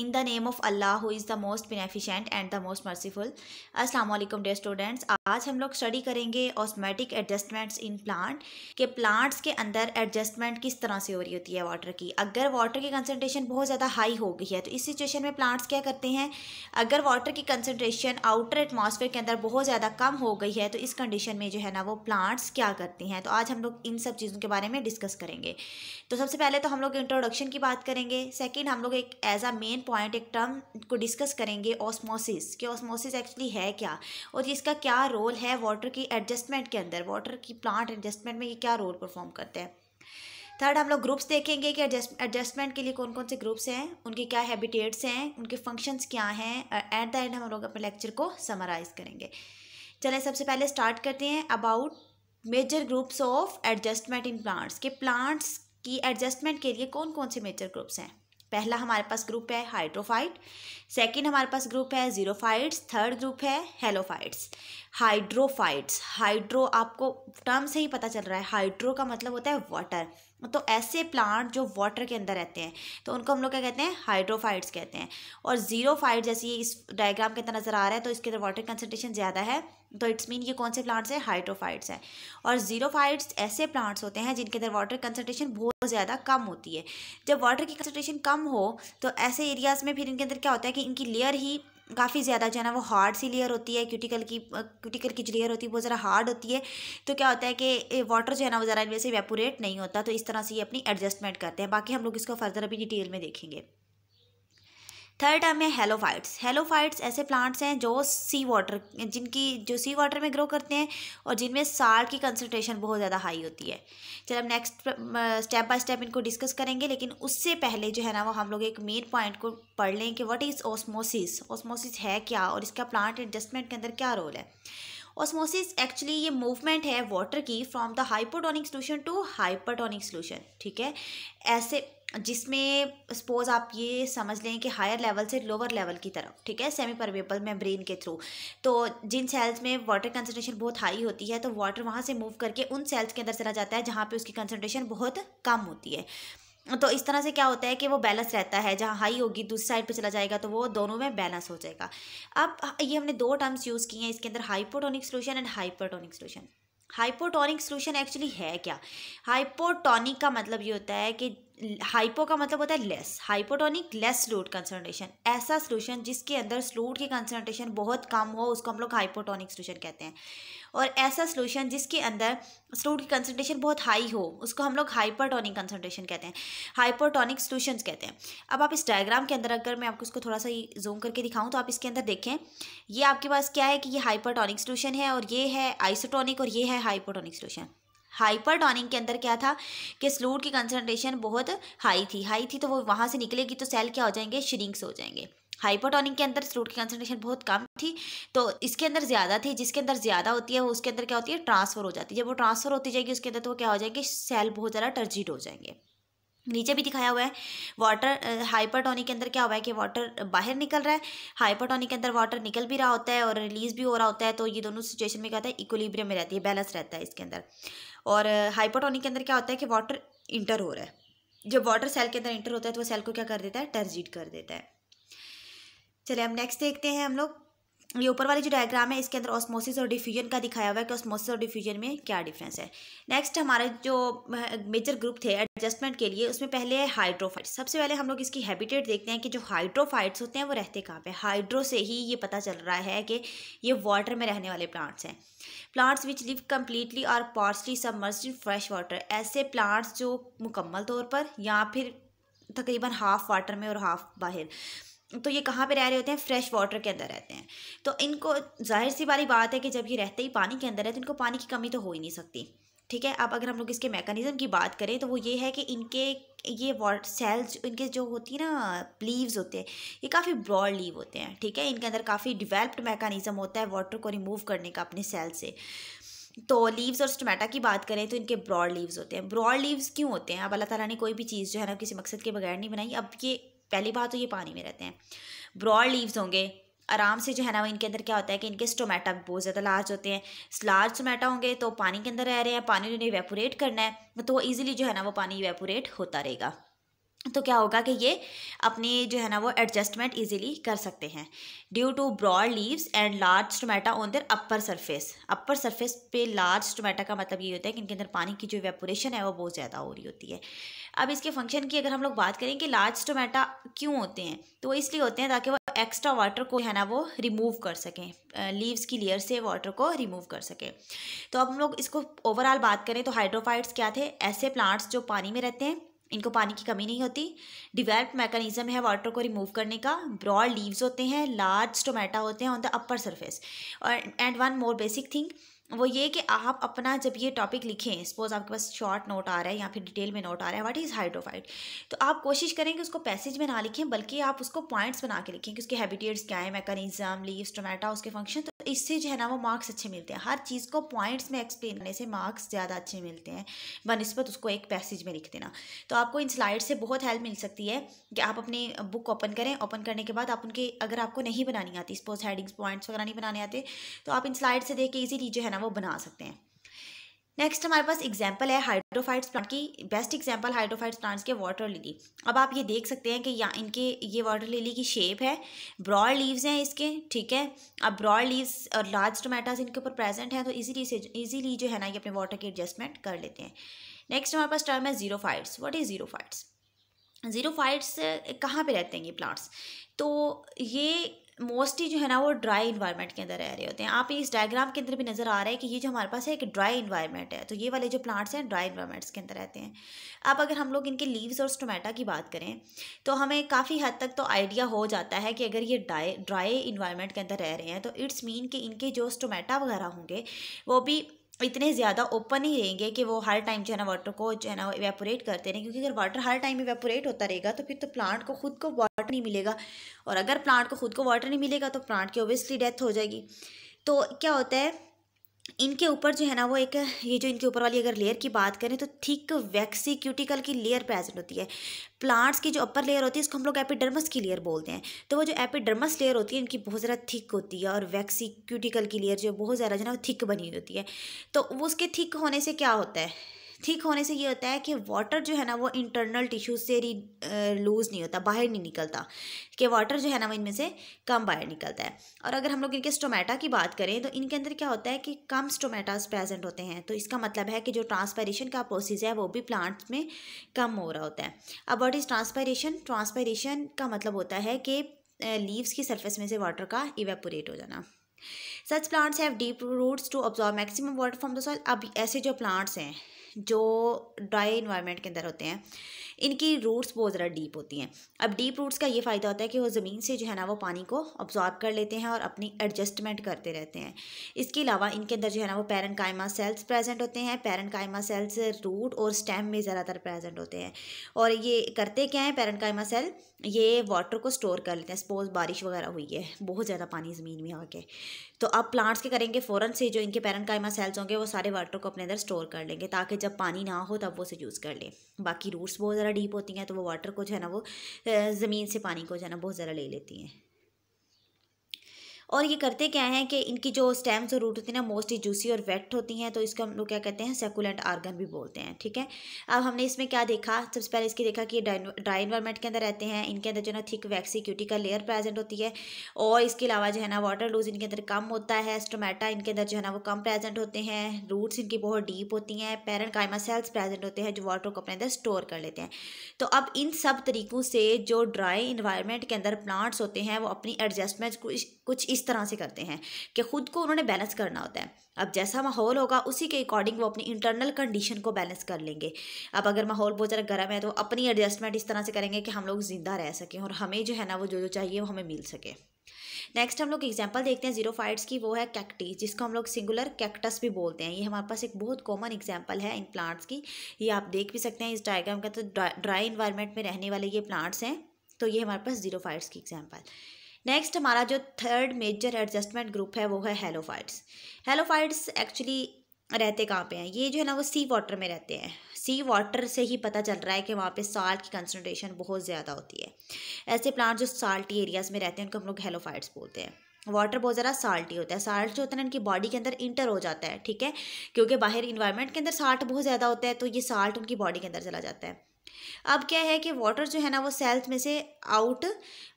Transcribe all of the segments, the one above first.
in the name of Allah who is the most beneficent and the most merciful अस्सलाम वालेकुम dear students आज हम लोग study करेंगे ऑस्मेटिक एडजस्टमेंट्स इन प्लांट के प्लांट्स के अंदर एडजस्टमेंट किस तरह से हो रही होती है वाटर की अगर वाटर की कंसनट्रेशन बहुत ज़्यादा हाई हो गई है तो इस सिचुएशन में प्लांट्स क्या करते हैं अगर वाटर की कंसनट्रेशन आउटर एटमोसफेयर के अंदर बहुत ज़्यादा कम हो गई है तो इस कंडीशन में जो है ना वो प्लांट्स क्या करते हैं तो आज हम लोग इन सब चीज़ों के बारे में डिस्कस करेंगे तो सबसे पहले तो हम लोग इंट्रोडक्शन की बात करेंगे सेकेंड हम लोग एक एज अ मेन पॉइंट एक टर्म को डिस्कस करेंगे ऑस्मोसिस कि ऑस्मोसिस एक्चुअली है क्या और इसका क्या रोल है वाटर की एडजस्टमेंट के अंदर वाटर की प्लांट एडजस्टमेंट में ये क्या रोल परफॉर्म करते हैं थर्ड हम लोग ग्रुप्स देखेंगे कि एडजस्टमेंट के लिए कौन कौन से ग्रुप्स हैं उनके क्या हैबिटेट्स हैं उनके फंक्शंस क्या हैं एट द एंड हम लोग अपने लेक्चर को समराइज़ करेंगे चलें सबसे पहले स्टार्ट करते हैं about major groups of adjustment in plants के प्लांट्स की एडजस्टमेंट के लिए कौन कौन से मेजर ग्रुप्स हैं पहला हमारे पास ग्रुप है हाइड्रोफाइट सेकंड हमारे पास ग्रुप है जीरोफाइट्स थर्ड ग्रुप है हेलोफाइट्स हाइड्रोफाइट्स हाइड्रो आपको टर्म से ही पता चल रहा है हाइड्रो का मतलब होता है वाटर तो ऐसे प्लांट जो वाटर के अंदर रहते हैं तो उनको हम लोग क्या कहते हैं हाइड्रोफाइट्स कहते हैं और जीरो फाइट जैसे इस डायग्राम के अंदर नज़र आ रहा है तो इसके अंदर वाटर कंसनट्रेशन ज़्यादा है तो इट्स मीन ये कौन से प्लांट्स हैं हाइड्रोफाइट्स हैं और जीरो फाइट्स ऐसे प्लांट्स होते हैं जिनके अंदर वाटर कंसनट्रेशन बहुत ज़्यादा कम होती है जब वाटर की कंसनट्रेशन कम हो तो ऐसे एरियाज़ में फिर इनके अंदर क्या होता है कि इनकी लेयर ही काफ़ी ज़्यादा जो है ना वो हार्ड सी लेयर होती है क्यूटिकल की क्यूटिकल की जो लेयर होती है वो ज़रा हार्ड होती है तो क्या होता है कि वाटर जो है ना वो ज़रा इनमें से वेपोरेट नहीं होता तो इस तरह से ये अपनी एडजस्टमेंट करते हैं बाकी हम लोग इसको फर्दर अभी डिटेल में देखेंगे थर्ड टर्म है हेलोफाइट्स हेलोफाइट्स ऐसे प्लांट्स हैं जो सी वाटर जिनकी जो सी वाटर में ग्रो करते हैं और जिनमें साल्ट की कंसनट्रेशन बहुत ज़्यादा हाई होती है चलो हम नेक्स्ट स्टेप बाय स्टेप इनको डिस्कस करेंगे लेकिन उससे पहले जो है ना वो हम लोग एक मेन पॉइंट को पढ़ लें कि वट इज़ ओसमोसिस ओसमोसिस है क्या और इसका प्लांट एडजस्टमेंट के अंदर क्या रोल है ऑस्मोसिस एक्चुअली ये मूवमेंट है वाटर की from the hypotonic solution to hypertonic solution ठीक है ऐसे जिसमें सपोज आप ये समझ लें कि हायर लेवल से लोअर लेवल की तरफ ठीक है सेमी परवेबल मेम्ब्रेन के थ्रू तो जिन सेल्स में वाटर कंसनट्रेशन बहुत हाई होती है तो वाटर वहाँ से मूव करके उन सेल्स के अंदर चला जाता है जहाँ पे उसकी कंसनट्रेशन बहुत कम होती है तो इस तरह से क्या होता है कि वो बैलेंस रहता है जहाँ हाई होगी दूसरी साइड पे चला जाएगा तो वो दोनों में बैलेंस हो जाएगा अब ये हमने दो टर्म्स यूज़ किए हैं इसके अंदर hypotonic solution and hypertonic solution hypotonic solution actually है क्या हाइपोटोनिक का मतलब ये होता है कि हाइपो का मतलब होता है less hypotonic less fluid concentration ऐसा सोल्यूशन जिसके अंदर स्लूड की कंसनट्रेशन बहुत कम हो उसको हम लोग हाइपोटोनिक सोल्यूशन कहते हैं और ऐसा सोल्यूशन जिसके अंदर स्लूड की कंसनट्रेशन बहुत हाई हो उसको हम लोग हाइपरटोनिक कंसनट्रेशन कहते हैं हाइपोटोनिक सोल्यूशन कहते हैं अब आप इस डायग्राम के अंदर अगर मैं आपको इसको थोड़ा सा जूम करके दिखाऊँ तो आप इसके अंदर देखें ये आपके पास क्या है कि ये हाइपरटोनिक सोल्यूशन है और ये है आइसोटोनिक और ये है हाइपोटोनिक सोल्यूशन टॉनिंग के अंदर क्या था कि स्लूड की कंसनट्रेशन बहुत हाई थी हाई थी तो वो वहाँ से निकलेगी तो सेल क्या हो जाएंगे श्रिंक्स हो जाएंगे हाइपोटॉनिक के अंदर स्लूड की कंसनट्रेशन बहुत कम थी तो इसके अंदर ज़्यादा थी जिसके अंदर ज़्यादा होती है वो उसके अंदर क्या होती है ट्रांसफ़र हो जाती है जब वो ट्रांसफ़र होती जाएगी उसके अंदर तो वो क्या हो जाएंगे सेल बहुत ज़्यादा टर्जिड हो जाएंगे नीचे भी दिखाया हुआ है वाटर हाइपरटोनिक के अंदर क्या हुआ है कि वाटर बाहर निकल रहा है हाइपरटोनिक के अंदर वाटर निकल भी रहा होता है और रिलीज भी हो रहा होता है तो ये दोनों सिचुएशन में क्या होता है इक्वलीब्रियम में रहती है बैलेंस रहता है इसके अंदर और हाइपरटोनिक के अंदर क्या होता है कि वाटर इंटर हो रहा है जब वाटर सेल के अंदर इंटर होता है तो वो सेल को क्या कर देता है टर्जिट कर देता है चले हम नेक्स्ट देखते हैं हम लोग ये ऊपर वाली जो डायग्राम है इसके अंदर ऑस्मोसिस और डिफ्यूजन का दिखाया हुआ है कि ऑस्मोसिस और डिफ्यूजन में क्या डिफरेंस है नेक्स्ट हमारे जो मेजर ग्रुप थे एडजस्टमेंट के लिए उसमें पहले है हाइड्रोफाइट्स सबसे पहले हम लोग इसकी हैबिटेट देखते हैं कि जो हाइड्रोफाइट्स होते हैं वो रहते कहाँ पे हाइड्रो से ही ये पता चल रहा है कि ये वाटर में रहने वाले प्लांट्स हैं प्लांट्स विच लिव कम्प्लीटली और partially submerged in fresh water ऐसे प्लांट्स जो मुकम्मल तौर पर या फिर तकरीबन हाफ वाटर में और हाफ बाहर तो ये कहाँ पे रह रहे होते हैं फ्रेश वाटर के अंदर रहते हैं तो इनको जाहिर सी वाली बात है कि जब ये रहते ही पानी के अंदर है तो इनको पानी की कमी तो हो ही नहीं सकती ठीक है अब अगर हम लोग इसके मैकेनिज़्म की बात करें तो वो ये है कि इनके ये वाट सेल्स इनके जो होती है ना लीव्स होते हैं ये काफ़ी ब्रॉड लीव होते हैं ठीक है इनके अंदर काफ़ी डिवेल्प्ड मैकानिज़म होता है वाटर को रिमूव करने का अपने सेल से तो लीव्स और स्टोमेटा की बात करें तो इनके ब्रॉड लीव्स होते हैं ब्रॉड लीव्स क्यों होते हैं अब अल्लाह ताला ने कोई भी चीज़ जो है ना किसी मकसद के बगैर नहीं बनाई अब ये पहली बात तो ये पानी में रहते हैं ब्रॉड लीव्स होंगे आराम से जो है ना वो इनके अंदर क्या होता है कि इनके स्टोमेटा बहुत ज़्यादा लार्ज होते हैं लार्ज स्टोमेटा होंगे तो पानी के अंदर रह रहे हैं पानी उन्हें वेपोरेट करना है तो वो ईजिली जो है ना वो पानी वेपोरेट होता रहेगा तो क्या होगा कि ये अपनी जो है ना वो एडजस्टमेंट इजीली कर सकते हैं due to broad leaves and large stomata on their upper surface upper surface पे लार्ज टोमेटा का मतलब ये होता है कि इनके अंदर पानी की जो वेपोरेशन है वो बहुत ज़्यादा हो रही होती है अब इसके फंक्शन की अगर हम लोग बात करें कि लार्ज टोमेटा क्यों होते हैं तो वो इसलिए होते हैं ताकि वो एक्स्ट्रा वाटर को है ना वो रिमूव कर सकें लीव्स की लेयर से वाटर को रिमूव कर सकें तो अब हम लोग इसको ओवरऑल बात करें तो हाइड्रोफाइट्स क्या थे ऐसे प्लांट्स जो पानी में रहते हैं इनको पानी की कमी नहीं होती डिवेल्प मैकेनिज्म है वाटर को रिमूव करने का ब्रॉड लीव्स होते हैं लार्ज टोमेटा होते हैं ऑन द अपर सरफेस और and one more basic thing वो ये कि आप अपना जब ये टॉपिक लिखें सपोज आपके पास शॉर्ट नोट आ रहा है या फिर डिटेल में नोट आ रहा है व्हाट इज़ हाइड्रोफाइट तो आप कोशिश करें कि उसको पैसेज में ना लिखें बल्कि आप उसको पॉइंट्स बना के लिखें कि उसके हैबिटेट्स क्या है मैकेनिज्म लीव्स टोमेटा उसके फंक्शन तो इससे जो है ना वो मार्क्स अच्छे मिलते हैं हर चीज़ को पॉइंट्स में एक्सप्लेन करने से मार्क्स ज़्यादा अच्छे मिलते हैं बनस्बत उसको एक पैसेज में लिख देना तो आपको इन स्लाइड से बहुत हेल्प मिल सकती है कि आप अपनी बुक ओपन करें ओपन करने के बाद आप उनके अगर आपको नहीं बनानी आती स्पोज हेडिंग्स पॉइंट्स वगैरह नहीं बनाने आते तो आप इन स्लाइड से देख के ईजिली जो है ना वो बना सकते हैं नेक्स्ट हमारे पास एग्जाम्पल है हाइड्रोफाइट्स प्लांट की बेस्ट एग्जाम्पल हाइड्रोफाइट्स प्लांट्स के वाटर लिली अब आप ये देख सकते हैं कि या इनके ये वाटर लिली की शेप है ब्रॉड लीव्स हैं इसके ठीक है अब ब्रॉड लीव्स और लार्ज टोमेटाज इनके ऊपर प्रेजेंट हैं तो इजीली से इजीली जो है ना ये अपने वाटर की एडजस्टमेंट कर लेते हैं नेक्स्ट हमारे पास टर्म है xerophytes what is xerophytes xerophytes कहाँ पे रहते हैं ये प्लांट्स तो ये मोस्टली जो है ना वो ड्राई इन्वायरमेंट के अंदर रह रहे होते हैं आप इस डायग्राम के अंदर भी नज़र आ रहा है कि ये जो हमारे पास है एक ड्राई इन्वायरमेंट है तो ये वाले जो प्लांट्स हैं ड्राई इन्वायरमेंट्स के अंदर रहते हैं अब अगर हम लोग इनके लीव्स और स्टोमेटा की बात करें तो हमें काफ़ी हद तक तो आइडिया हो जाता है कि अगर ये ड्राई ड्राई इन्वायरमेंट के अंदर रह रहे हैं तो इट्स मीन कि इनके जो स्टोमेटा वगैरह होंगे वो भी इतने ज़्यादा ओपन ही रहेंगे कि वो हर टाइम जो है ना वाटर को जो है ना इवेपोरेट करते रहें क्योंकि अगर वाटर हर टाइम इवेपोरेट होता रहेगा तो फिर तो प्लांट को खुद को वाटर नहीं मिलेगा और अगर प्लांट को खुद को वाटर नहीं मिलेगा तो प्लांट की ओबियसली डेथ हो जाएगी तो क्या होता है इनके ऊपर जो है ना वो एक ये जो इनके ऊपर वाली अगर लेयर की बात करें तो थिक वैक्सी क्यूटिकल की लेयर प्रेजेंट होती है प्लांट्स की जो अपर लेयर होती है इसको हम लोग एपिडर्मस की लेयर बोलते हैं तो वो जो एपिडर्मस लेयर होती है इनकी बहुत ज़्यादा थिक होती है और वैक्सी क्यूटिकल की लेयर जो बहुत ज़्यादा जो है ना वो थिक बनी हुई होती है तो वो उसके थिक होने से क्या होता है ठीक होने से ये होता है कि वाटर जो है ना वो इंटरनल टिश्यू से री लूज़ नहीं होता बाहर नहीं निकलता कि वाटर जो है ना वो इनमें से कम बाहर निकलता है और अगर हम लोग इनके स्टोमेटा की बात करें तो इनके अंदर क्या होता है कि कम स्टोमेटाज प्रेजेंट होते हैं तो इसका मतलब है कि जो ट्रांसपायरेशन का प्रोसेस है वो भी प्लांट्स में कम हो रहा होता है अब वॉट इज़ ट्रांसपायरेशन ट्रांसपायरेशन का मतलब होता है कि लीव्स की सरफेस में से वाटर का इवेपोरेट हो जाना such plants have deep roots to absorb maximum water from the soil अब ऐसे जो प्लांट्स हैं जो ड्राई इन्वायरमेंट के अंदर होते हैं इनकी रूट्स बहुत ज़्यादा डीप होती हैं अब डीप रूट्स का ये फ़ायदा होता है कि वो ज़मीन से जो है ना वो पानी को ऑब्जॉर्ब कर लेते हैं और अपनी एडजस्टमेंट करते रहते हैं इसके अलावा इनके अंदर जो है ना वो पैरन सेल्स प्रेजेंट होते हैं पैरन सेल्स रूट और स्टेम में ज़्यादातर प्रेजेंट होते हैं और ये करते क्या हैं पैरन सेल ये वाटर को स्टोर कर लेते हैं सपोज बारिश वगैरह हुई है बहुत ज़्यादा पानी ज़मीन में आके तो अब प्लांट्स के करेंगे फ़ौरन से जो इनके पैरन कायमा सेल्स होंगे वो सारे वाटर को अपने अंदर स्टोर कर लेंगे ताकि जब पानी ना हो तब वो उसे यूज़ कर लें बाकी रूट्स बहुत ज़्यादा ज़्यादा डीप होती हैं तो वो वाटर को जो है ना वो ज़मीन से पानी को जो है ना बहुत ज़्यादा ले लेती हैं और ये करते क्या हैं कि इनकी जो स्टेम्स और रूट होती हैं ना मोस्टली जूसी और वेट होती हैं तो इसको हम लोग क्या कहते हैं सेकुलेंट आर्गन भी बोलते हैं ठीक है अब हमने इसमें क्या देखा सबसे पहले इसके देखा कि ड्राई इन्वायरमेंट के अंदर रहते हैं इनके अंदर जो ना थिक वैक्सी का लेयर प्रेजेंट होती है और इसके अलावा जो है ना वाटर लूज इनके अंदर कम होता है स्टोमेटा इनके अंदर जो है ना वो कम प्रेजेंट होते हैं रूट्स इनकी बहुत डीप होती हैं पेरेंट कायमा सेल्स प्रेजेंट होते हैं जो वाटर को अपने अंदर स्टोर कर लेते हैं तो अब इन सब तरीकों से जो ड्राई इन्वायरमेंट के अंदर प्लांट्स होते हैं वो अपनी एडजस्टमेंट कुछ कुछ इस इस तरह से करते हैं कि ख़ुद को उन्होंने बैलेंस करना होता है अब जैसा माहौल होगा उसी के अकॉर्डिंग वो अपनी इंटरनल कंडीशन को बैलेंस कर लेंगे अब अगर माहौल बहुत ज़्यादा गर्म है तो अपनी एडजस्टमेंट इस तरह से करेंगे कि हम लोग ज़िंदा रह सकें और हमें जो है ना वो जो जो चाहिए वो हमें मिल सके नेक्स्ट हम लोग एग्जाम्पल देखते हैं जीरो फाइट्स की वो है कैक्टी जिसको हम लोग सिंगुलर कैक्टस भी बोलते हैं ये हमारे पास एक बहुत कॉमन एग्जाम्पल है इन प्लांट्स की ये आप देख भी सकते हैं इस डायग्राम का तो ड्राई इन्वायरमेंट में रहने वाले ये प्लांट्स हैं तो ये हमारे पास जीरो फाइट्स की एग्जाम्पल नेक्स्ट हमारा जो थर्ड मेजर एडजस्टमेंट ग्रुप है वो है हेलोफाइट्स हेलोफाइट्स एक्चुअली रहते कहाँ पे हैं ये जो है ना वो सी वाटर में रहते हैं सी वाटर से ही पता चल रहा है कि वहाँ पे साल्ट की कंसनट्रेशन बहुत ज़्यादा होती है ऐसे प्लांट जो साल्टी एरियाज़ में रहते हैं उनको हम लोग हेलोफाइट्स बोलते हैं वाटर बहुत ज़्यादा साल्टी होता है साल्ट जो होता है ना इनकी बॉडी के अंदर इंटर हो जाता है ठीक है क्योंकि बाहर इन्वायरमेंट के अंदर साल्ट बहुत ज़्यादा होता है तो ये साल्ट उनकी बॉडी के अंदर चला जाता है अब क्या है कि वाटर जो है ना वो सेल्स में से आउट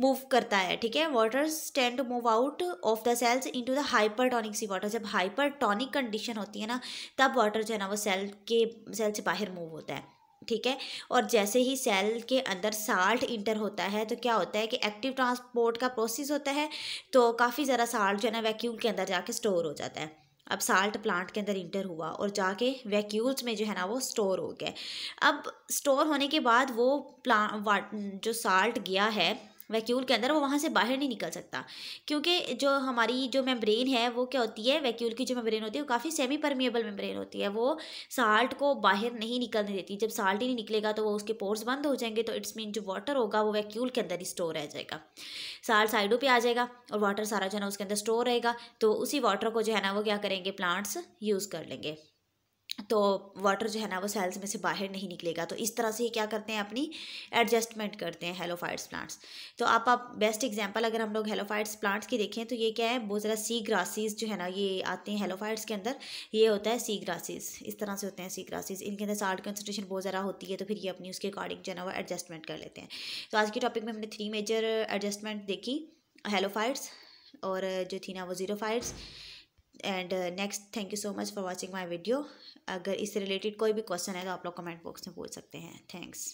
मूव करता है ठीक है water tends to move out of the cells into the hypertonic sea water जब हाइपरटॉनिक कंडीशन होती है ना तब वाटर जो है ना वो सेल के सेल से बाहर मूव होता है ठीक है और जैसे ही सेल के अंदर साल्ट इंटर होता है तो क्या होता है कि एक्टिव ट्रांसपोर्ट का प्रोसेस होता है तो काफ़ी ज़रा साल्ट जो है ना वैक्यूम के अंदर जाके स्टोर हो जाता है अब साल्ट प्लांट के अंदर इंटर हुआ और जाके वैक्यूल्स में जो है ना वो स्टोर हो गया अब स्टोर होने के बाद वो प्लांट जो साल्ट गया है वैक्यूल के अंदर वो वहाँ से बाहर नहीं निकल सकता क्योंकि जो हमारी जो मेम्ब्रेन है वो क्या होती है वैक्यूल की जो मेम्ब्रेन होती है वो काफ़ी सेमी परमिएबल मेम्ब्रेन होती है वो साल्ट को बाहर नहीं निकलने देती जब साल्ट ही नहीं निकलेगा तो वो उसके पोर्स बंद हो जाएंगे तो इट्स मीन जो वाटर होगा वो वैक्यूल के अंदर ही स्टोर रह जाएगा साल्ट साइडों पर आ जाएगा और वाटर सारा जो है ना उसके अंदर स्टोर रहेगा तो उसी वाटर को जो है ना वो क्या करेंगे प्लांट्स यूज़ कर लेंगे तो वाटर जो है ना वो सेल्स में से बाहर नहीं निकलेगा तो इस तरह से ये क्या करते हैं अपनी एडजस्टमेंट करते हैं हेलोफाइट्स प्लांट्स तो आप आप बेस्ट एग्जांपल अगर हम लोग हेलोफाइट्स प्लांट्स की देखें तो ये क्या है बहुत ज़्यादा सी ग्रासेस जो है ना ये आते हैं हेलोफाइट्स के अंदर ये होता है सी ग्रासेस इस तरह से होते हैं सी ग्रासेस इनके अंदर साल्ट कंसनट्रेशन बहुत ज़्यादा होती है तो फिर ये अपनी उसके अकॉर्डिंग जो है ना वो एडजस्टमेंट कर लेते हैं तो आज के टॉपिक में हमने थ्री मेजर एडजस्टमेंट देखी हेलोफाइट्स और जो थी ना वो xerophytes and next thank you so much for watching my video अगर इससे रिलेटेड कोई भी क्वेश्चन है तो आप लोग कमेंट बॉक्स में पूछ सकते हैं थैंक्स